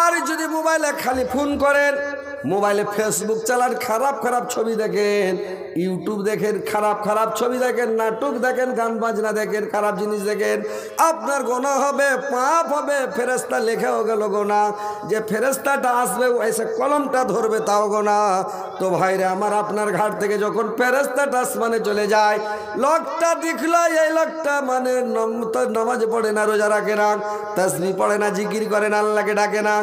আর যদি মোবাইলে খালি ফোন করেন মোবাইলে ফেসবুক চালান খারাপ খারাপ ছবি দেখেন ইউটিউব দেখেন খারাপ খারাপ ছবি দেখেন নাটক দেখেন গান বাজনা দেখেন খারাপ জিনিস দেখেন আপনার গোনা হবে পাপ হবে ফেরেস্তা লেখাও গেল গোনা যে ফেরেস্তাটা আসবে এসে কলমটা ধরবে তাও গোনা তো ভাইরে আমার আপনার ঘাট থেকে যখন ফেরেস্তাটা আসমানে চলে যায় লোকটা দেখলো এই লোকটা মানে নামাজ পড়ে না রোজা রাখে না তসমি পড়ে না জিকির করে না আল্লাহকে ডাকে না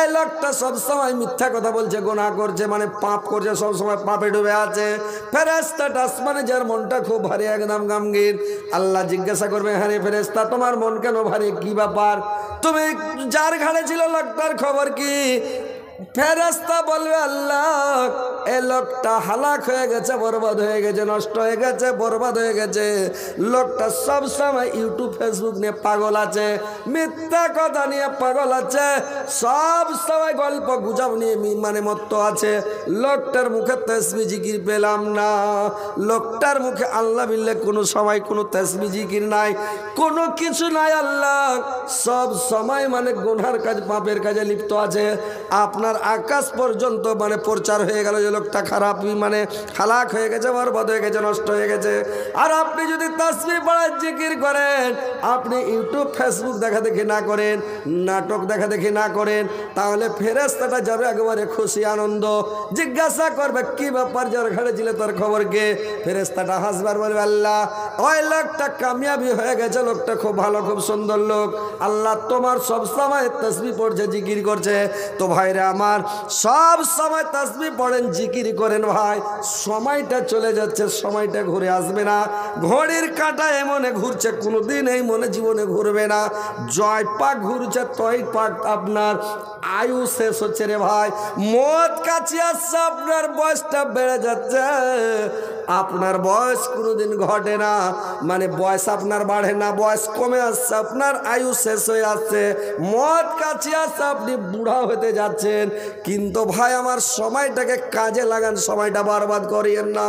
এই লোকটা সবসময় মিথ্যা কথা বলছে গোনা করছে মানে পাপ করছে সবসময় পাপে ডুবে আছে ফেরেস্তাটা আসমানে যার মনটা খুব ভারী একদম গামগীর আল্লাহ জিজ্ঞাসা করবে হারে হ্যাঁ ফেরেস্তা তোমার মন কেন ভারী কি ব্যাপার তুমি যার ঘাড়ে ছিল লোকটার খবর কি ফেরাস্তা বলবে আল্লাহ এ লোকটা হালাক হয়ে গেছে বরবাদ হয়ে গেছে নষ্ট হয়ে গেছে বরবাদ হয়ে গেছে লোকটা সবসময় ইউটিউব ফেসবুক নিয়ে পাগল আছে মিথ্যা কথা নিয়ে পাগল আছে সব সময় গল্প গুজব নিয়ে মানে মত্ত আছে লোকটার মুখে তেসবি জিকির পেলাম না লোকটার মুখে আল্লাহ বিল্লে কোনো সময় কোনো তেসবি জিকির নাই কোনো কিছু নাই আল্লাহ সব সময় মানে গোনার কাজ পাপের কাজে লিপ্ত আছে আপনার আপনার আকাশ পর্যন্ত মানে প্রচার হয়ে গেল যে লোকটা খারাপ মানে খালাক হয়ে গেছে বরবাদ হয়ে গেছে নষ্ট হয়ে গেছে আর আপনি যদি তসবি পড়ার জিকির করেন আপনি ইউটিউব ফেসবুক দেখা দেখি না করেন নাটক দেখা দেখি না করেন তাহলে ফেরেস্তাটা যাবে একেবারে খুশি আনন্দ জিজ্ঞাসা করবে কি ব্যাপার যার ঘাড়ে ছিল তোর খবরকে ফেরেস্তাটা হাসবার বলবে আল্লাহ ওই লোকটা কামিয়াবি হয়ে গেছে লোকটা খুব ভালো খুব সুন্দর লোক আল্লাহ তোমার সব সময় তসবি পড়ছে জিকির করছে তো ভাইরা আমার সব সময় তাসবি পড়েন জিকির করেন ভাই সময়টা চলে যাচ্ছে সময়টা ঘুরে আসবে না ঘড়ির কাঁটা এমনে ঘুরছে দিন এই মনে জীবনে ঘুরবে না জয় পাক ঘুরছে তয় পাক আপনার আয়ু শেষ হচ্ছে রে ভাই মদ কাছে আসছে আপনার বয়সটা বেড়ে যাচ্ছে আপনার বয়স কোনোদিন ঘটে না মানে বয়স আপনার বাড়ে না বয়স কমে আসছে আপনার আয়ু শেষ হয়ে আসছে মদ কাছে আসছে আপনি বুড়া হতে যাচ্ছেন কিন্তু ভাই আমার সময়টাকে কাজে লাগান সময়টা বরবাদ করিয়েন না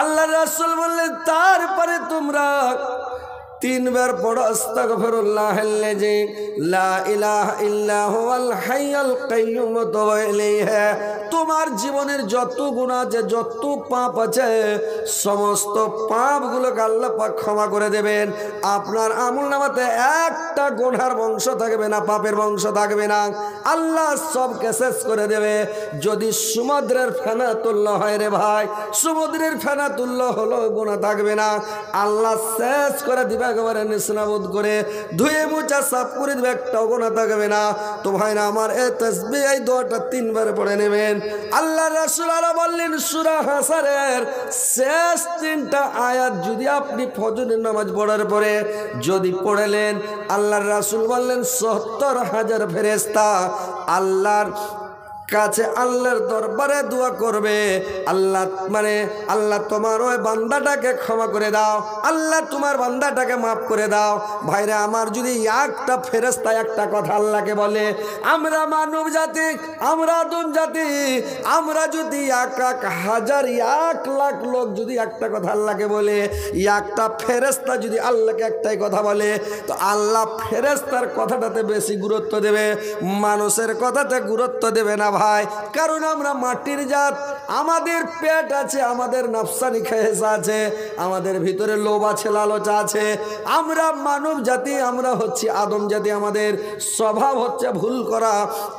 আল্লাহ রাসুল বললেন তারপরে তোমরা তিনবার পড়ো আস্তাগফিরুল্লাহ যে লা ইলাহা ইল্লা হুয়াল হাইয়াল কাইয়্যুম ওয়া ইলাইহি তোমার জীবনের যত গুণা আছে যত পাপ আছে সমস্ত পাপগুলোকে আল্লাহ পাক ক্ষমা করে দেবেন আপনার আমুল নামাতে একটা গোনার বংশ থাকবে না পাপের বংশ থাকবে না আল্লাহ সবকে শেষ করে দেবে যদি সমুদ্রের ফেনা তুল্য হয় রে ভাই সমুদ্রের ফেনা তুল্য হলো গোনা থাকবে না আল্লাহ শেষ করে দিবে একেবারে নিষ্ণাবোধ করে ধুয়ে মুচা সাফ করে দিবে একটাও গোনা থাকবে না তো ভাই না আমার এ তসবি এই দোয়াটা তিনবার পড়ে নেবেন আল্লাহ রাসুলারা বললেন সুরা হাসারের শেষ তিনটা আয়াত যদি আপনি ফজরের নামাজ পড়ার পরে যদি পড়েলেন আল্লাহ রাসুল বললেন সত্তর হাজার ফেরেস্তা আল্লাহর কাছে আল্লাহর দরবারে দোয়া করবে আল্লাহ মানে আল্লাহ তোমার ওই বান্দাটাকে ক্ষমা করে দাও আল্লাহ তোমার বান্দাটাকে মাফ করে দাও ভাইরা আমার যদি একটা ফেরস্তা একটা কথা আল্লাহকে বলে আমরা মানব জাতি আমরা আদম জাতি আমরা যদি এক এক হাজার এক লাখ লোক যদি একটা কথা আল্লাহকে বলে একটা ফেরস্তা যদি আল্লাহকে একটাই কথা বলে তো আল্লাহ ফেরস্তার কথাটাতে বেশি গুরুত্ব দেবে মানুষের কথাতে গুরুত্ব দেবে না হয় কারণ আমরা মাটির জাত আমাদের পেট আছে আমাদের নফসানি খেস আছে আমাদের ভিতরে লোভ আছে লালচা আছে আমরা মানব জাতি আমরা হচ্ছি আদম জাতি আমাদের স্বভাব হচ্ছে ভুল করা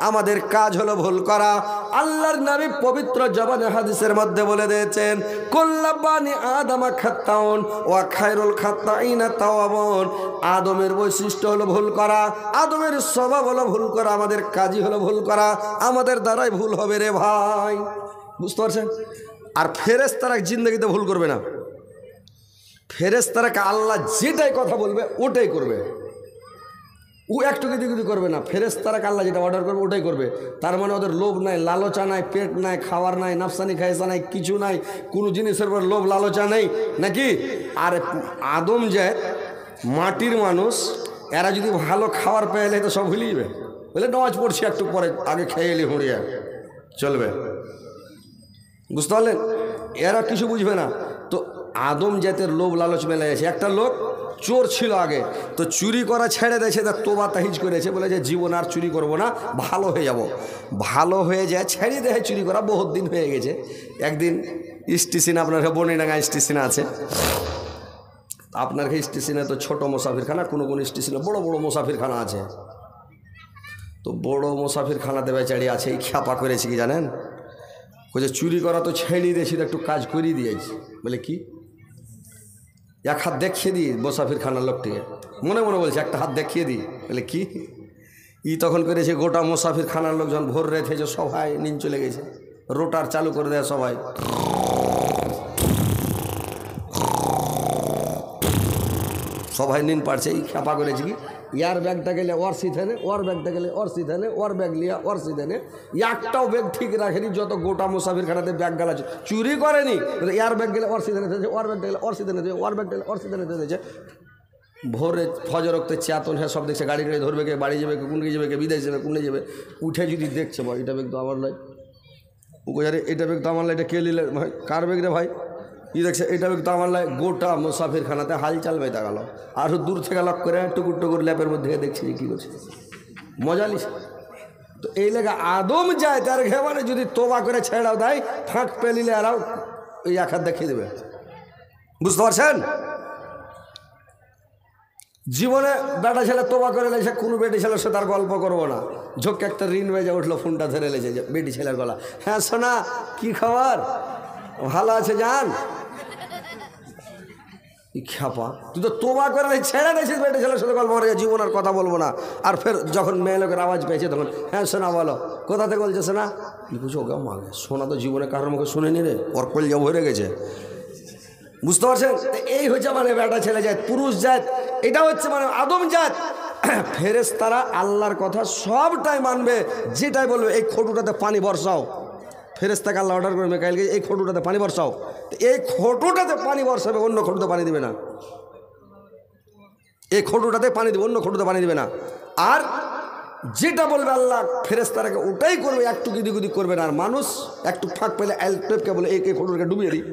আমাদের কাজ হলো ভুল করা আল্লাহর নামে পবিত্র জবান হাদিসের মধ্যে বলে দিয়েছেন কল্লাবানি আদমা খাত্তাউন ওয়া খায়রুল খাত্তাইনা তাওয়াবন আদমের বৈশিষ্ট্য হলো ভুল করা আদমের স্বভাব হলো ভুল করা আমাদের কাজই হলো ভুল করা আমাদের তারাই ভুল হবে রে ভাই বুঝতে পারছেন আর তারা জিন্দগিতে ভুল করবে না ফেরেস্তারাকে আল্লাহ যেটাই কথা বলবে ওটাই করবে ও একটু কিছু কিছু করবে না ফেরেস্তারাকে আল্লাহ যেটা অর্ডার করবে ওটাই করবে তার মানে ওদের লোভ নাই লালচা নাই পেট নাই খাওয়ার নাই নাফসানি খাইসা নাই কিছু নাই কোনো জিনিসের উপর লোভ লালচা নেই নাকি আর আদম যায় মাটির মানুষ এরা যদি ভালো খাবার পেয়ে যায় তো সব ভুলিয়ে বলে নামাজ পড়ছি একটু পরে আগে খেয়ে এলি হুঁড়িয়া চলবে বুঝতে পারলেন এরা কিছু বুঝবে না তো আদম জাতের লোভ লালচ মেলে গেছে একটা লোক চোর ছিল আগে তো চুরি করা ছেড়ে দিয়েছে তার তোবা তাহিজ করেছে বলে যে জীবন আর চুরি করব না ভালো হয়ে যাব ভালো হয়ে যায় ছেড়ে দেয় চুরি করা বহুত দিন হয়ে গেছে একদিন স্টেশন আপনার বনিডাঙ্গা স্টেশন আছে আপনার স্টেশনে তো ছোট মোসাফিরখানা কোনো কোনো স্টেশনে বড় বড় মোসাফিরখানা আছে তো বড় মোসাফির খানাতে বেচারি আছে এই খ্যাপা করেছে কি জানেন বলছে চুরি করা তো ছেড়ে দিয়েছি একটু কাজ করি দিয়েছি বলে কি এক হাত দেখিয়ে দিই মোসাফির খানার লোকটিকে মনে মনে বলছে একটা হাত দেখিয়ে দিই বলে কি ই তখন করেছে গোটা মোসাফির খানার লোকজন ভোর যে সবাই নিন চলে গেছে রোটার চালু করে দেয় সবাই সবাই নিন পারছে এই খ্যাপা করেছে কি ইয়ার ব্যাগটা গেলে ওর সিথেনে ওর ব্যাগটা গেলে ওর সিথেনে ওর ব্যাগ লিয়া ওর সিথেনে একটাও ব্যাগ ঠিক রাখেনি যত গোটা মুসাফির খানাতে ব্যাগ গালাচ্ছে চুরি করেনি ইয়ার ব্যাগ গেলে ওর সিথেনে থেকে ওর ব্যাগটা গেলে ওর সিথেনে থেকেছে ওর ব্যাগ গেলে ওর সিথেনে থেকেছে ভোরে ফজর রক্তে চেতন হ্যাঁ সব দেখছে গাড়ি গাড়ি ধরবে কে বাড়ি যাবে কে কুনকে যাবে কে বিদেশ যাবে কুনে যাবে উঠে যদি দেখছে ভাই এটা ব্যাগ তো আমার নয় উকোজারে এটা ব্যাগ তো আমার নয় এটা কে নিলে ভাই কার ব্যাগ রে ভাই ই দেখছে এটা তো আমার লাগে গোটা মুসাফির খানাতে হাল চাল বেঁধা গেল আরও দূর থেকে লক করে টুকুর টুকুর ল্যাপের মধ্যে দেখছি যে কী করছে মজা নিস তো এই লেখা আদম যায় তার ঘেমানে যদি তোবা করে ছেড়াও দেয় ফাঁক পেলিলে আরও এই আখাত দেখিয়ে দেবে বুঝতে পারছেন জীবনে বেটা ছেলে তোবা করে লেছে কোনো বেটি ছেলের সাথে তার গল্প করবো না ঝোঁক একটা ঋণ বেজে উঠলো ফোনটা ধরে লেছে বেটি ছেলের গলা হ্যাঁ সোনা কি খবর ভালো আছে যান খ্যাপা তুই তো তোবা করে ছেড়ে দিয়েছিস বেটে ছেলের সাথে গল্প করে জীবন আর কথা বলবো না আর ফের যখন মেয়ে লোকের আওয়াজ পেয়েছে তখন হ্যাঁ শোনা বলো কোথা থেকে বলছে শোনা বুঝো ওকে মাগে শোনা তো জীবনে কারোর মুখে শুনে নি রে ওর কল জব হয়ে গেছে বুঝতে পারছেন এই হচ্ছে মানে বেটা ছেলে জাত পুরুষ জাত এটা হচ্ছে মানে আদম জাত ফেরেস তারা আল্লাহর কথা সবটাই মানবে যেটাই বলবে এই খটুটাতে পানি বর্ষাও ফেরেস্তাকে আল্লাহ অর্ডার করবে কালকে এই খোটুটাতে পানি বর্ষাও এই খোটুটাতে পানি বর্ষাবে অন্য খোটুতে পানি দেবে না এই খোটুটাতে পানি দেবে অন্য খোটুতে পানি দেবে না আর যেটা বলবে আল্লাহ ফেরেস্তারাকে ওটাই করবে একটু গিদিগুদি করবে না আর মানুষ একটু ফাঁক পেলে অ্যালটেপকে বলে এই খোটুটাকে ডুবিয়ে দিই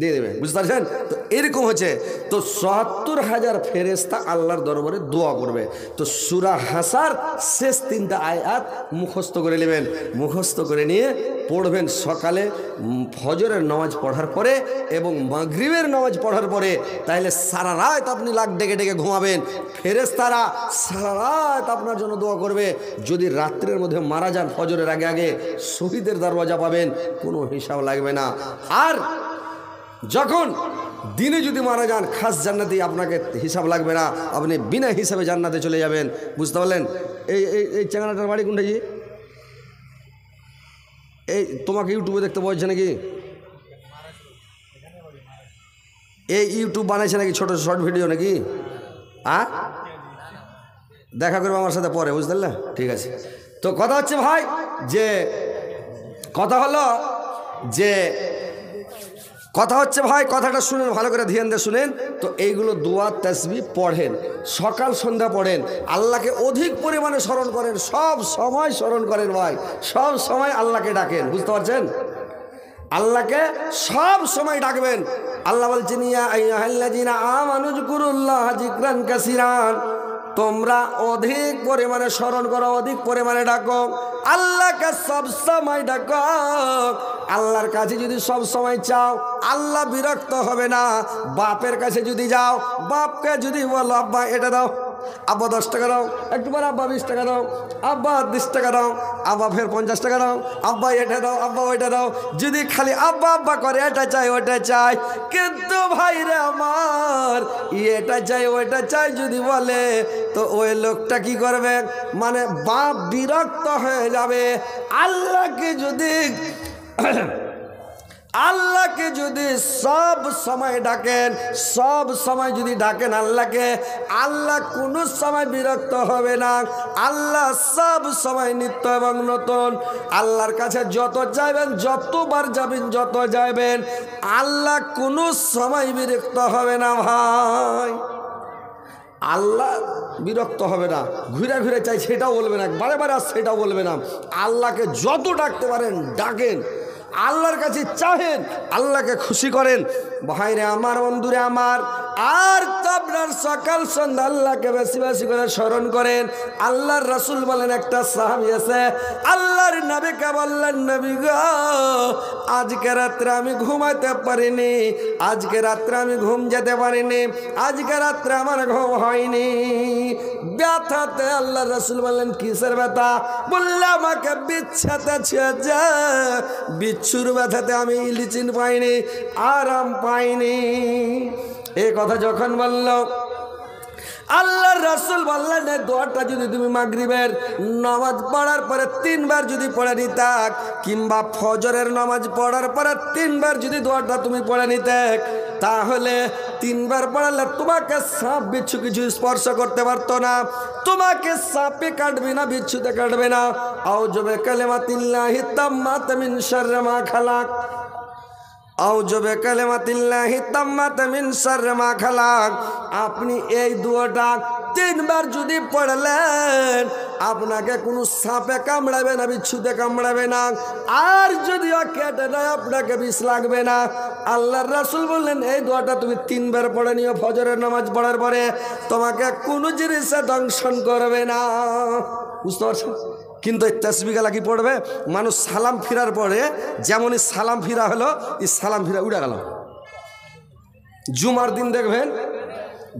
দিয়ে দেবে বুঝতে পারছেন তো এরকম হচ্ছে তো সহাত্তর হাজার ফেরেস্তা আল্লাহর দরবারে দোয়া করবে তো সুরা হাসার শেষ তিনটা আয়াত মুখস্থ করে নেবেন মুখস্থ করে নিয়ে পড়বেন সকালে ফজরের নামাজ পড়ার পরে এবং মাগরিবের নামাজ পড়ার পরে তাহলে সারা রাত আপনি লাখ ডেকে ডেকে ঘুমাবেন ফেরেস্তারা সারা রাত আপনার জন্য দোয়া করবে যদি রাত্রের মধ্যে মারা যান ফজরের আগে আগে শহীদের দরওয়াজা পাবেন কোনো হিসাব লাগবে না আর যখন দিনে যদি মারা যান খাস জান্নাতি আপনাকে হিসাব লাগবে না আপনি বিনা হিসাবে জান্নাতে চলে যাবেন বুঝতে পারলেন এই এই চেঙ্গানাটার বাড়ি কোনটাই এই তোমাকে ইউটিউবে দেখতে পাওয়া যাচ্ছে নাকি এই ইউটিউব বানাইছে নাকি ছোট শর্ট ভিডিও নাকি আ দেখা করবে আমার সাথে পরে বুঝতে পারলে ঠিক আছে তো কথা হচ্ছে ভাই যে কথা হলো যে কথা হচ্ছে ভাই কথাটা শুনেন ভালো করে ধ্যান দিয়ে শুনেন তো এইগুলো দোয়া তেসবি পড়েন সকাল সন্ধ্যা পড়েন আল্লাহকে অধিক পরিমাণে স্মরণ করেন সব সময় স্মরণ করেন ভাই সব সময় আল্লাহকে ডাকেন বুঝতে পারছেন আল্লাহকে সব সময় ডাকবেন আল্লাহ বলছেন কাসিরান তোমরা অধিক পরিমাণে স্মরণ করো অধিক পরিমাণে ডাকো আল্লাহকে সব সময় ডাকো আল্লাহর কাছে যদি সব সময় চাও আল্লাহ বিরক্ত হবে না বাপের কাছে যদি যাও বাপকে যদি বলো আব্বা এটা দাও আব্বা দশ টাকা দাও একটু আব্বা বিশ টাকা দাও আব্বা বিশ টাকা দাও আব্বা ফের পঞ্চাশ টাকা দাও আব্বা এটা দাও আব্বা ওইটা দাও যদি খালি আব্বা আব্বা করে এটা চাই ওটা চাই কিন্তু ভাইরে আমার এটা চাই ওইটা চাই যদি বলে তো ওই লোকটা কি করবে মানে বাপ বিরক্ত হয়ে যাবে আল্লাহকে যদি আল্লাহকে যদি সব সময় ডাকেন সব সময় যদি ডাকেন আল্লাহকে আল্লাহ কোনো সময় বিরক্ত হবে না আল্লাহ সব সময় নিত্য এবং নতুন আল্লাহর কাছে যত চাইবেন যতবার যাবেন যত যাবেন আল্লাহ কোনো সময় বিরক্ত হবে না ভাই আল্লাহ বিরক্ত হবে না ঘুরে ঘুরে চাই সেটাও বলবে না বারে বারে সেটাও বলবে না আল্লাহকে যত ডাকতে পারেন ডাকেন আল্লাহর কাছে চাহেন আল্লাহকে খুশি করেন ভাইরে আমার বন্ধুরে আমার আর আপনার সকাল সন্ধ্যা আল্লাহকে বেশি বেশি করে স্মরণ করেন আল্লাহর রাসুল বলেন একটা সাহাবি আছে আল্লাহর নবীকে বললেন নবী গ আজকে রাত্রে আমি ঘুমাতে পারিনি আজকে রাত্রে আমি ঘুম যেতে পারিনি আজকে রাত্রে আমার ঘুম হয়নি ব্যথাতে আল্লাহ রসুল বললেন কিসের ব্যথা বললে আমাকে বিচ্ছাতে ছেঁচে বিচ্ছুর ব্যথাতে আমি ইলিচিন পাইনি আরাম পাইনি এ কথা যখন বলল আল্লাহর রাসুল বললেন দোয়াটা যদি তুমি মাগরিবের নামাজ পড়ার পরে তিনবার যদি পড়ে নিতাক কিংবা ফজরের নামাজ পড়ার পরে তিনবার যদি দোয়াটা তুমি পড়ে নিতে তাহলে তিনবার পড়ালে তোমাকে সাপ বিচ্ছু কিছু স্পর্শ করতে পারতো না তোমাকে সাপে কাটবে না বিচ্ছুতে কাটবে না আও জবে কালেমা তিল্লাহি তাম্মা তামিন সার্রামা খালাক আউজবে কালেমাতিল্লাহি তাম্মাতা মিন শাররি মা খালাক আপনি এই দুয়োটা তিনবার যদি পড়লেন আপনাকে কোনো সাপে কামড়াবে না বিচ্ছুতে কামড়াবে না আর যদিও কেটে দেয় আপনাকে বিষ লাগবে না আল্লাহর রাসুল বললেন এই দোয়াটা তুমি তিনবার পড়ে নিও ফজরের নামাজ পড়ার পরে তোমাকে কোনো জিনিসে দংশন করবে না বুঝতে পারছো কিন্তু এই তেসবিগালা কি পড়বে মানুষ সালাম ফিরার পরে যেমনই সালাম ফিরা হলো এই সালাম ফিরা উডা গেল জুমার দিন দেখবেন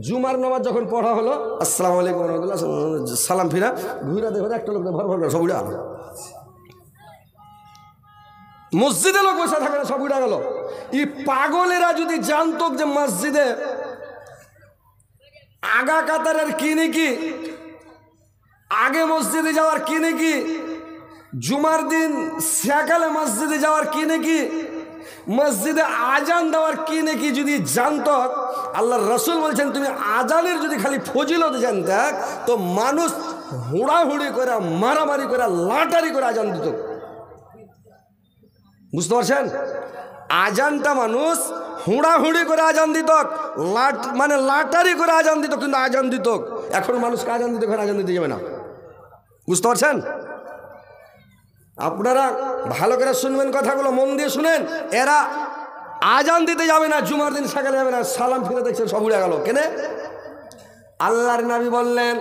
জুমার নামাজ যখন পড়া হলো আসসালাম আলাইকুম রহমতুল্লাহ সালাম ফিরা ঘুরা দেখবেন একটা লোক ভর ভর সব উড়া গেল মসজিদে লোক বসে থাকে না সব উড়া গেল এই পাগলেরা যদি জানত যে মসজিদে আগা কাতারের কি আগে মসজিদে যাওয়ার কি নাকি জুমার দিন সেকালে মসজিদে যাওয়ার কি নাকি মসজিদে আজান দেওয়ার কি নাকি যদি জানত আল্লাহ রসুল বলছেন তুমি আজানের যদি খালি ফজিলত জানত তো মানুষ হুড়াহুড়ি করে মারামারি করে লাটারি করে আজান দিত বুঝতে পারছেন আজানটা মানুষ হুড়াহুড়ি করে আজান দিত লাট মানে লাটারি করে আজান দিত কিন্তু আজান দিত এখন মানুষকে আজান দিতে এখন আজান দিতে যাবে না বুঝতে পারছেন আপনারা ভালো করে শুনবেন কথাগুলো মন দিয়ে শুনেন এরা আজান দিতে যাবে না জুমার দিন সকালে যাবে না সালাম ফিরে দেখছেন সব উড়ে গেল কেনে আল্লাহর নাবি বললেন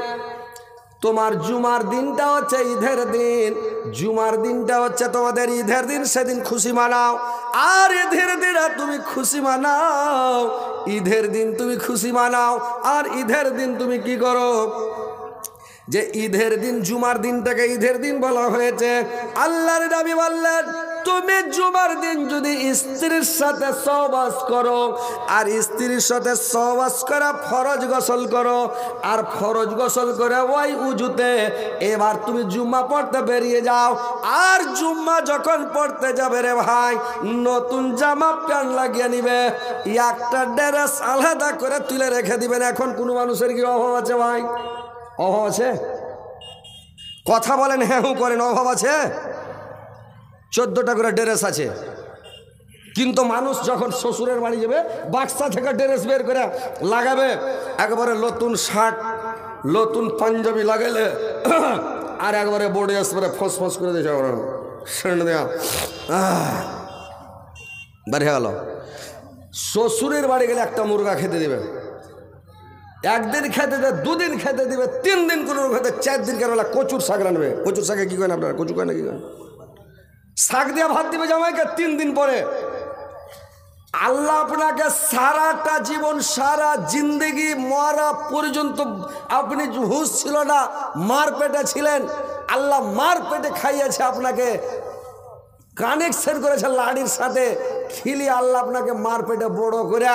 তোমার জুমার দিনটা হচ্ছে ঈদের দিন জুমার দিনটা হচ্ছে তোমাদের ঈদের দিন সেদিন খুশি মানাও আর ঈদের দিন তুমি খুশি মানাও ঈদের দিন তুমি খুশি মানাও আর ঈদের দিন তুমি কি করো যে ঈদের দিন জুমার দিনটাকে ঈদের দিন বলা হয়েছে আল্লাহর নবী বললেন তুমি জুমার দিন যদি স্ত্রীর সাথে সহবাস করো আর স্ত্রীর সাথে সহবাস করা ফরজ গোসল করো আর ফরজ গোসল করে ওই উজুতে এবার তুমি জুম্মা পড়তে বেরিয়ে যাও আর জুম্মা যখন পড়তে যাবে রে ভাই নতুন জামা প্যান্ট লাগিয়ে নিবে একটা ড্রেস আলাদা করে তুলে রেখে দিবেন এখন কোনো মানুষের কি অভাব আছে ভাই অভাব আছে কথা বলেন হ্যাঁ, হ্যাঁ করেন অভাব আছে চোদ্দোটা করে ড্রেস আছে কিন্তু মানুষ যখন শ্বশুরের বাড়ি যাবে বাক্সা থেকে ড্রেস বের করে লাগাবে একবারে নতুন শার্ট নতুন পাঞ্জাবি লাগাইলে আর একবারে বোর্ডে আসবে ফস ফস করে দিয়েছে ওরা সেন্ড দেওয়া বেড়ে গেল শ্বশুরের বাড়ি গেলে একটা মুরগা খেতে দেবে একদিন খেতে দেবে দুদিন খেতে দিবে তিন দিন কোনো খেতে চার দিন কেন কচুর শাক রানবে কচুর শাকে কী করেন আপনারা কচু কয় না কী করেন শাক দিয়ে ভাত দিবে জামাইকে তিন দিন পরে আল্লাহ আপনাকে সারাটা জীবন সারা জিন্দগি মরা পর্যন্ত আপনি হুশ ছিল না মার পেটে ছিলেন আল্লাহ মার পেটে খাইয়েছে আপনাকে কানেকশন করেছে লাড়ির সাথে খিলি আল্লাহ আপনাকে মার পেটে বড় করে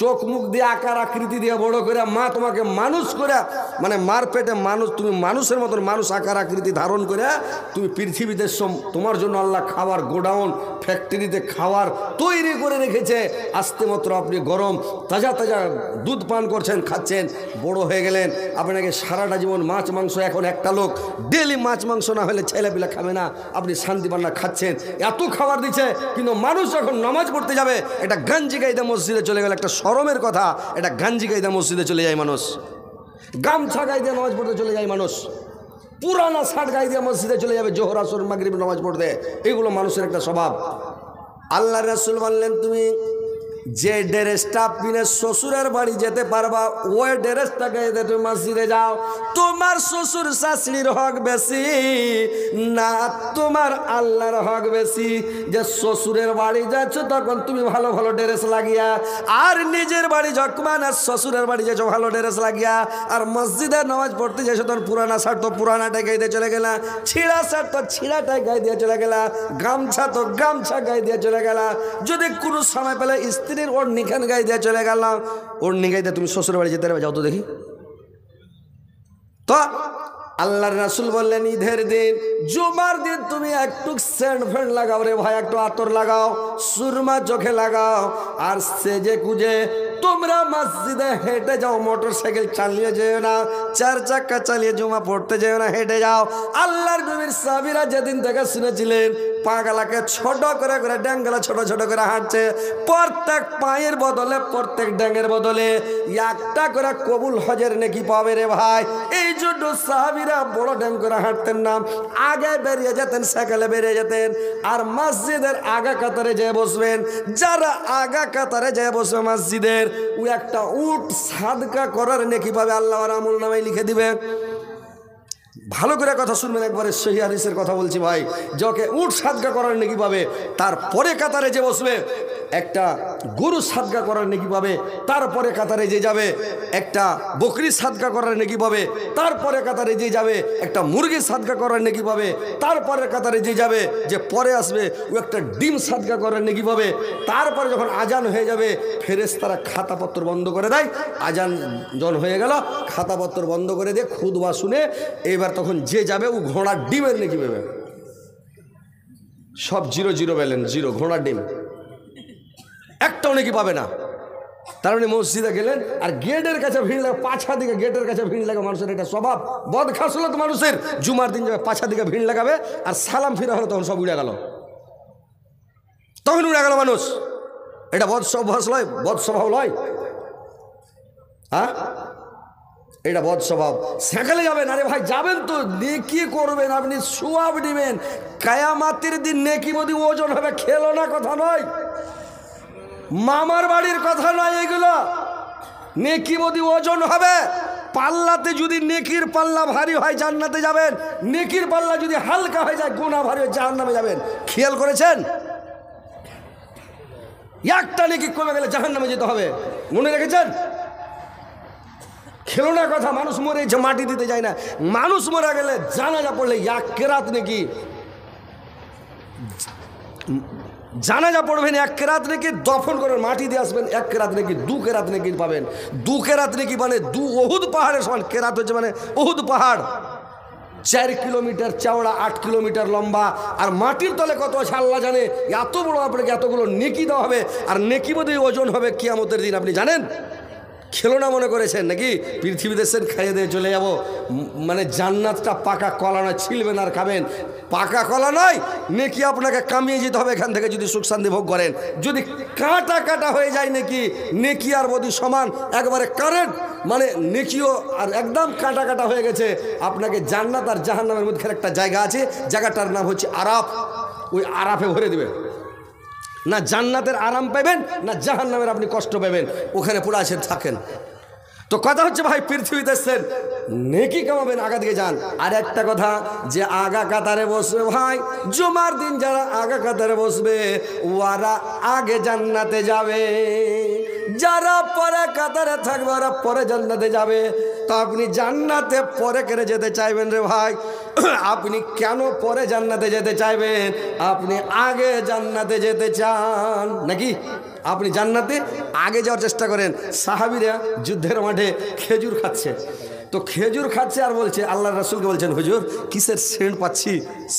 চোখ মুখ দিয়ে আকার আকৃতি দিয়ে বড় করে মা তোমাকে মানুষ করে মানে মার পেটে মানুষ তুমি মানুষের মতন মানুষ আকার আকৃতি ধারণ করে তুমি পৃথিবীতে তোমার জন্য আল্লাহ খাওয়ার গোডাউন ফ্যাক্টরিতে খাওয়ার তৈরি করে রেখেছে আসতে মাত্র আপনি গরম তাজা তাজা দুধ পান করছেন খাচ্ছেন বড় হয়ে গেলেন আপনাকে সারাটা জীবন মাছ মাংস এখন একটা লোক ডেলি মাছ মাংস না হলে ছেলেপিলা খাবে না আপনি শান্তি পান্না খাচ্ছেন এত খাবার দিচ্ছে কিন্তু মানুষ যখন নামাজ পড়তে যাবে এটা গাঞ্জি গাইদা মসজিদে চলে গেলে একটা সরমের কথা এটা গাঞ্জি গাইদা মসজিদে চলে যায় মানুষ গামছা গাই দিয়ে নামাজ পড়তে চলে যায় মানুষ পুরানা শার্ট গাই দিয়ে মসজিদে চলে যাবে জোহর আসর মাগরিব নামাজ পড়তে এগুলো মানুষের একটা স্বভাব আল্লাহ রাসুল বললেন তুমি যে ড্রেসটা কিনে শ্বশুরের বাড়ি যেতে পারবা ওই ড্রেসটাকে তুমি মসজিদে যাও তোমার শ্বশুর শাশুড়ির হক বেশি না তোমার আল্লাহর হক বেশি যে শ্বশুরের বাড়ি যাচ্ছ তখন তুমি ভালো ভালো ড্রেস লাগিয়া আর নিজের বাড়ি যখন আর শ্বশুরের বাড়ি যাচ্ছ ভালো ড্রেস লাগিয়া আর মসজিদে নামাজ পড়তে যাচ্ছ তখন পুরানা শার্ট তো পুরানাটাই গাই দিয়ে চলে গেলা ছিঁড়া শার্ট তো ছিঁড়াটাই গাই দিয়ে চলে গেলা গামছা তো গামছা গাই দিয়ে চলে গেলা যদি কোনো সময় পেলে স্ত্রী স্ত্রীর ওর নিখান গায়ে দিয়ে চলে গেলাম ওর নিখাই দিয়ে তুমি শ্বশুর বাড়ি যেতে যাও তো দেখি তো আল্লাহর রাসুল বললেন ঈদের দিন জুমার দিন তুমি একটু সেন্ট ফেন্ট লাগাও রে ভাই একটু আতর লাগাও সুরমা চোখে লাগাও আর সেজে কুজে তোমরা মসজিদে হেঁটে যাও মোটর সাইকেল চালিয়ে যেও না চার চাক্কা চালিয়ে জুমা পড়তে যেও না হেঁটে যাও আল্লাহর নবীর সাবিরা যেদিন থেকে শুনেছিলেন পাগলাকে ছোট করে করে ড্যাঙ্গলা ছোট ছোট করে হাঁটছে প্রত্যেক পায়ের বদলে প্রত্যেক ড্যাঙ্গের বদলে একটা করে কবুল হজের নাকি পাবে রে ভাই এই জন্য সাহাবিরা বড় ড্যাং করে হাঁটতেন না আগে বেরিয়ে যেতেন সাইকেলে বেরিয়ে যেতেন আর মসজিদের আগা কাতারে যেয়ে বসবেন যারা আগা কাতারে যেয়ে বসবে মসজিদের ও একটা উট সাদকা করার নে পাবে আল্লাহর আমল নামাই লিখে দিবে ভালো করে কথা শুনবেন একবারে সেই হারিসের কথা বলছি ভাই যকে উঠ সাদগা করার নাকি পাবে তারপরে কাতারে যে বসবে একটা গরু সাদগা করার নাকি পাবে তারপরে কাতারে যে যাবে একটা বকরি সাদগা করার নাকি পাবে তারপরে কাতারে যে যাবে একটা মুরগি সাদগা করার নাকি পাবে তারপরে কাতারে যে যাবে যে পরে আসবে ও একটা ডিম সাদগা করার নাকি পাবে তারপরে যখন আজান হয়ে যাবে ফেরেস তারা খাতাপত্র বন্ধ করে দেয় আজান জন হয়ে গেল খাতাপত্র বন্ধ করে দিয়ে খুদবা শুনে এবার তখন যে যাবে ও ঘোড়ার ডিমের নাকি পাবে সব জিরো জিরো ব্যালেন্স জিরো ঘোড়ার ডিম একটাও নাকি পাবে না তার মানে মসজিদে গেলেন আর গেটের কাছে ভিড় লাগে পাছা দিকে গেটের কাছে ভিড় লাগে মানুষের এটা স্বভাব বদ তো মানুষের জুমার দিন যাবে পাছা দিকে ভিড় লাগাবে আর সালাম ফিরা হলো তখন সব উড়ে গেল তখন উড়ে গেল মানুষ এটা বদ স্বভাস লয় বদ স্বভাব নয় হ্যাঁ এটা বদ স্বভাব সেখানে যাবেন আরে ভাই যাবেন তো নেকি করবেন আপনি সোয়াব নেবেন কায়ামাতের দিন নেকি মধ্যে ওজন হবে খেলো না কথা নয় মামার বাড়ির কথা নয় এগুলো নেকি বদি ওজন হবে পাল্লাতে যদি নেকির পাল্লা ভারী হয় জান্নাতে যাবেন নেকির পাল্লা যদি হালকা হয়ে যায় গোনা ভারী হয়ে জাহান্নামে যাবেন খেয়াল করেছেন একটা নেকি কমে গেলে জাহান্নামে যেতে হবে মনে রেখেছেন খেলনা কথা মানুষ মরেছে মাটি দিতে যায় না মানুষ মরে গেলে জানাজা পড়লে এক কেরাত নাকি জানাজা পড়বেন এক কেরাত নাকি দফন করেন মাটি দিয়ে আসবেন এক কেরাত নাকি দু কেরাত নাকি পাবেন দু কেরাত নাকি মানে দু অহুদ পাহাড়ের সমান কেরাত হচ্ছে মানে অহুদ পাহাড় চার কিলোমিটার চওড়া আট কিলোমিটার লম্বা আর মাটির তলে কত আছে আল্লাহ জানে এত বড় আপনাকে এতগুলো নেকি দেওয়া হবে আর নেকি বোধহয় ওজন হবে কিয়ামতের দিন আপনি জানেন খেলোনা মনে করেছেন নাকি পৃথিবীতে দেশের খাইয়ে দিয়ে চলে যাব মানে জান্নাতটা পাকা কলা নয় ছিলবেন আর খাবেন পাকা কলা নয় নেকি আপনাকে কামিয়ে যেতে হবে এখান থেকে যদি সুখ শান্তি ভোগ করেন যদি কাঁটা কাটা হয়ে যায় নেকি নেকি আর বদি সমান একবারে কারেন্ট মানে নেকিও আর একদম কাঁটা কাটা হয়ে গেছে আপনাকে জান্নাত আর জাহান্নামের মধ্যে একটা জায়গা আছে জায়গাটার নাম হচ্ছে আরাফ ওই আরাফে ভরে দেবে না জান্নাতের আরাম পাবেন না জাহান নামের আপনি কষ্ট পাবেন ওখানে পুরা আসে থাকেন তো কথা হচ্ছে ভাই পৃথিবীতে এসছেন নেকি কামাবেন আগা দিকে যান আর একটা কথা যে আগা কাতারে বসবে ভাই জুমার দিন যারা আগা কাতারে বসবে ওরা আগে জান্নাতে যাবে যারা পরে কাতারে থাকবে ওরা পরে জান্নাতে যাবে তো আপনি জান্নাতে পরে কেড়ে যেতে চাইবেন রে ভাই আপনি কেন পরে জান্নাতে যেতে চাইবেন আপনি আগে জান্নাতে যেতে চান নাকি আপনি জান্নাতে আগে যাওয়ার চেষ্টা করেন সাহাবিরা যুদ্ধের মাঠে খেজুর খাচ্ছে তো খেজুর খাচ্ছে আর বলছে আল্লাহ রাসুলকে বলছেন হুজুর কিসের সেন্ট পাচ্ছি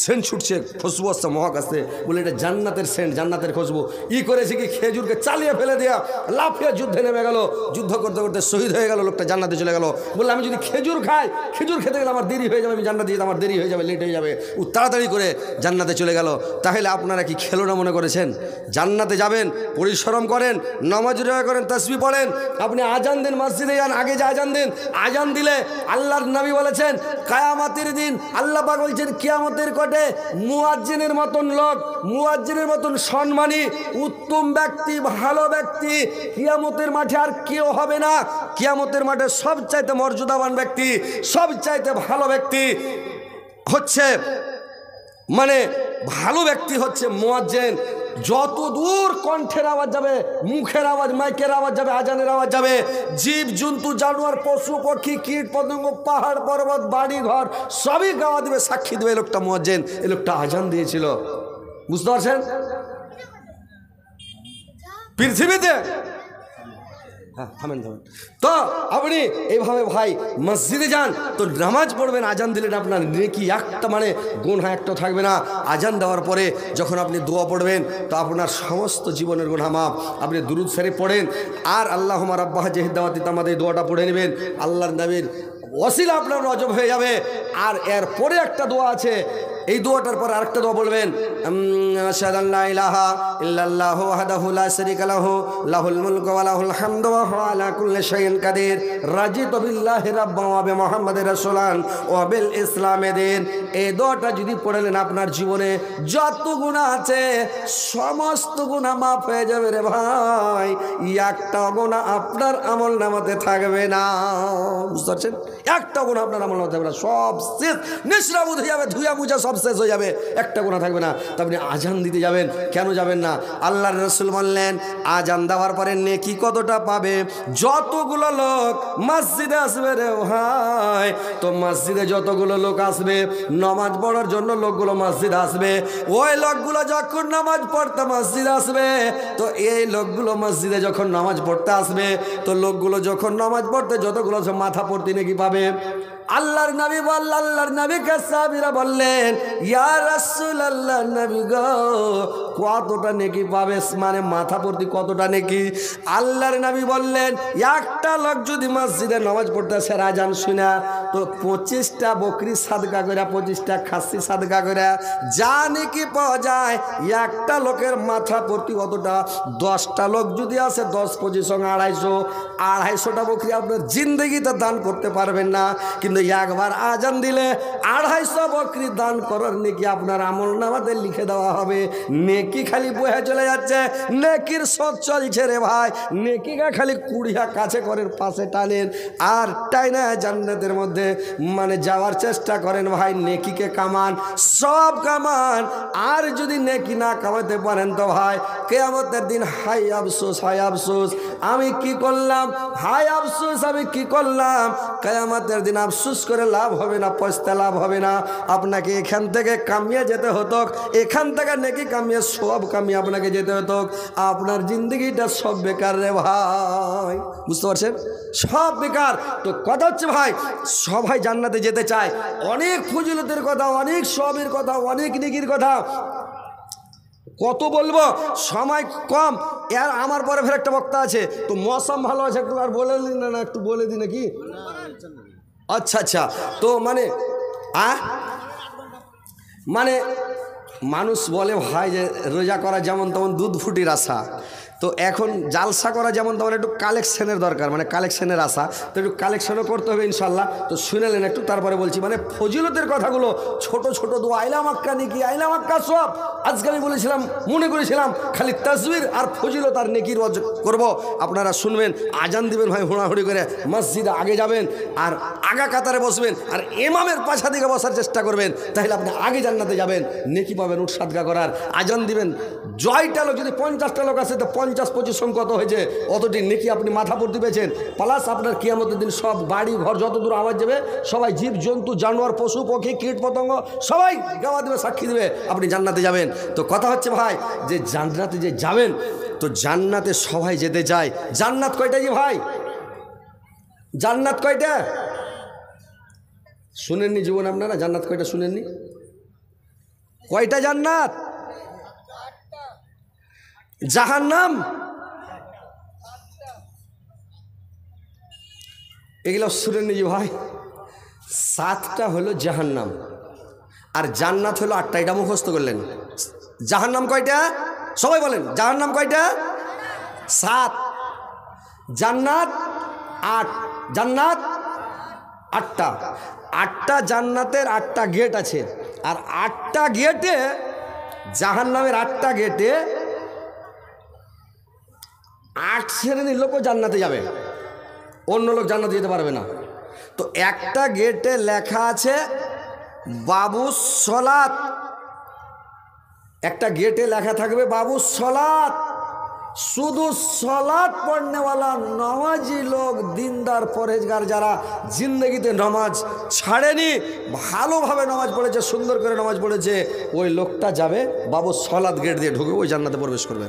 সেন্ট ছুটছে খুশবু আসছে মহাকাশে বলে এটা জান্নাতের সেন্ট জান্নাতের খুশবু ই করেছে কি খেজুরকে চালিয়ে ফেলে দেওয়া লাফিয়ে যুদ্ধে নেমে গেল যুদ্ধ করতে করতে শহীদ হয়ে গেল লোকটা জান্নাতে চলে গেল বললে আমি যদি খেজুর খাই খেজুর খেতে গেলে আমার দেরি হয়ে যাবে আমি জান্নাতে যেতে আমার দেরি হয়ে যাবে লেট হয়ে যাবে ও তাড়াতাড়ি করে জান্নাতে চলে গেল তাহলে আপনারা কি খেলো না মনে করেছেন জান্নাতে যাবেন পরিশ্রম করেন নামাজ রয়া করেন তসবি পড়েন আপনি আজান দিন মসজিদে যান আগে যে আজান দিন আজান দিলে আল্লাহর নাবি বলেছেন কায়ামাতের দিন আল্লাহ পাক বলছেন কিয়ামতের কটে মুয়াজ্জিনের মতন লোক মুয়াজ্জিনের মতন সম্মানী উত্তম ব্যক্তি ভালো ব্যক্তি কিয়ামতের মাঠে আর কেউ হবে না কিয়ামতের মাঠে সব চাইতে মর্যাদাবান ব্যক্তি সব চাইতে ভালো ব্যক্তি হচ্ছে মানে ভালো ব্যক্তি হচ্ছে মোয়াজ্জেন যত দূর কণ্ঠের আওয়াজ যাবে মুখের আওয়াজ মাইকের আওয়াজ যাবে আজানের আওয়াজ যাবে জীব জন্তু জানোয়ার পশু পক্ষী কীট পতঙ্গ পাহাড় পর্বত বাড়ি ঘর সবই গাওয়া দেবে সাক্ষী দেবে এ লোকটা মজেন এ লোকটা আজান দিয়েছিল বুঝতে পারছেন পৃথিবীতে হ্যাঁ থামেন থামেন তো আপনি এইভাবে ভাই মসজিদে যান তো নামাজ পড়বেন আজান দিলেন আপনার নেকি একটা মানে গোনা একটা থাকবে না আজান দেওয়ার পরে যখন আপনি দোয়া পড়বেন তো আপনার সমস্ত জীবনের গোনা মাপ আপনি দুরুদ সেরে পড়েন আর আল্লাহ রাব্বাহ জেহেদাওয়াতি তামাদের দোয়াটা পড়ে নেবেন আল্লাহর নামের অসিল আপনার রজব হয়ে যাবে আর এর পরে একটা দোয়া আছে এই দোয়াটার পর আরেকটা দোয়া বলবেন আশহাদু লা ইলাহা ইল্লাল্লাহু ওয়াহদাহু লাহু লাহুল মুলকু ওয়া লাহুল হামদু ওয়া হুয়া আলা কুল্লি শাইইন কাদির রাজিতু বিল্লাহি রাব্বা ওয়া বি মুহাম্মাদির রাসূলান ওয়া বিল ইসলামে দিন এই দোয়াটা যদি পড়লেন আপনার জীবনে যত গুনাহ আছে সমস্ত গুনাহ মাফ হয়ে যাবে রে ভাই একটা গুনাহ আপনার আমল নামাতে থাকবে না বুঝতে পারছেন একটা গুনাহ আপনার আমল নামাতে থাকবে না সব শেষ নিশ্রাবুদ হয়ে যাবে ধুয়া মুজা সব শেষ হয়ে যাবে একটা গোনা থাকবে না তা আপনি আজান দিতে যাবেন কেন যাবেন না আল্লাহ রসুল বললেন আজান দেওয়ার পরে নেকি কতটা পাবে যতগুলো লোক মসজিদে আসবে রে হায় তো মসজিদে যতগুলো লোক আসবে নমাজ পড়ার জন্য লোকগুলো মসজিদ আসবে ওই লোকগুলো যখন নামাজ পড়তে মসজিদ আসবে তো এই লোকগুলো মসজিদে যখন নামাজ পড়তে আসবে তো লোকগুলো যখন নামাজ পড়তে যতগুলো মাথা পড়তে নাকি পাবে আল্লাহর নবী বল আল্লাহর নবী কাসাবিরা বললেন ইয়া রাসুল আল্লাহর নবী গো কতটা নেকি পাবে মানে মাথা ভর্তি কতটা নেকি আল্লাহর নবী বললেন একটা লোক যদি মসজিদে নামাজ পড়তে সে রাজান শুনা তো পঁচিশটা বকরি সাদগা করে পঁচিশটা খাসি সাদগা করে যা নেকি পাওয়া যায় একটা লোকের মাথা ভর্তি কতটা দশটা লোক যদি আসে দশ পঁচিশ আড়াইশো আড়াইশোটা বকরি আপনার জিন্দগিতে দান করতে পারবেন না কিন্তু কিন্তু একবার আজান দিলে আড়াইশো বকরি দান করার নেকি আপনার আমল নামাদের লিখে দেওয়া হবে নেকি খালি বয়ে চলে যাচ্ছে নেকির সব চলছে রে ভাই নেকিকা খালি কুড়িয়া কাছে করেন পাশে টানেন আর টাই না জান্নাতের মধ্যে মানে যাওয়ার চেষ্টা করেন ভাই নেকিকে কামান সব কামান আর যদি নেকি না কামাতে পারেন তো ভাই কে আমাদের দিন হাই আফসোস হাই আফসোস আমি কি করলাম হাই আফসোস আমি কি করলাম কেয়ামতের দিন আফসোস আফসুস করে লাভ হবে না পয়সা লাভ হবে না আপনাকে এখান থেকে কামিয়ে যেতে হতো এখান থেকে নাকি কামিয়ে সব কামিয়ে আপনাকে যেতে হতো আপনার জিন্দগিটা সব বেকার রে ভাই বুঝতে পারছেন সব বেকার তো কথা হচ্ছে ভাই সবাই জান্নাতে যেতে চায় অনেক ফজিলতের কথা অনেক সবের কথা অনেক নিকির কথা কত বলবো সময় কম এর আমার পরে ফের একটা বক্তা আছে তো মৌসম ভালো আছে একটু আর বলে দিন না একটু বলে দিন নাকি আচ্ছা আচ্ছা তো মানে আ মানে মানুষ বলে ভাই যে রোজা করা যেমন তেমন দুধ ফুটির আশা তো এখন জালসা করা যেমন তোমার একটু কালেকশনের দরকার মানে কালেকশনের আশা তো একটু কালেকশনও করতে হবে ইনশাল্লাহ তো নেন একটু তারপরে বলছি মানে ফজিলতের কথাগুলো ছোট ছোট দু আইলাম আক্কা নেকি আইলাম আক্কা সব আজকে আমি বলেছিলাম মনে করেছিলাম খালি তাজবির আর ফজিলত আর নেকির রজ করব আপনারা শুনবেন আজান দিবেন ভাই হুড়াহুড়ি করে মসজিদে আগে যাবেন আর আগা কাতারে বসবেন আর এমামের পাশা দিকে বসার চেষ্টা করবেন তাহলে আপনি আগে জান্নাতে যাবেন নেকি পাবেন উৎসাদগা করার আজান দিবেন জয়টা লোক যদি পঞ্চাশটা লোক আছে তো পঞ্চাশ পঞ্চাশ পঁচিশ সং কত হয়েছে অতটি নেকি আপনি মাথা পড়তে পেয়েছেন প্লাস আপনার কিয়ামতের দিন সব বাড়ি ঘর যত দূর আওয়াজ যাবে সবাই জীব জন্তু জানোয়ার পশু পক্ষী কীট পতঙ্গ সবাই গাওয়া দেবে সাক্ষী দেবে আপনি জান্নাতে যাবেন তো কথা হচ্ছে ভাই যে জান্নাতে যে যাবেন তো জান্নাতে সবাই যেতে চায় জান্নাত কয়টা যে ভাই জান্নাত কয়টা শুনেননি জীবন আপনারা জান্নাত কয়টা শুনেননি কয়টা জান্নাত জাহার নাম এগুলো শুনে যে ভাই সাতটা হলো জাহার নাম আর জান্নাত হলো আটটা এটা মুখস্থ করলেন জাহার নাম কয়টা সবাই বলেন জাহার নাম কয়টা সাত জান্নাত আট জান্নাত আটটা আটটা জান্নাতের আটটা গেট আছে আর আটটা গেটে জাহান নামের আটটা গেটে আট শ্রেণীর লোকও জান্নাতে যাবে অন্য লোক জান্নাতে যেতে পারবে না তো একটা গেটে লেখা আছে বাবু সলাত একটা গেটে লেখা থাকবে বাবু সলাত শুধু সলাদ পড়নেওয়ালা নামাজি লোক দিনদার পরেজগার যারা জিন্দগিতে নামাজ ছাড়েনি ভালোভাবে নামাজ পড়েছে সুন্দর করে নামাজ পড়েছে ওই লোকটা যাবে বাবু সলাদ গেট দিয়ে ঢুকে ওই জান্নাতে প্রবেশ করবে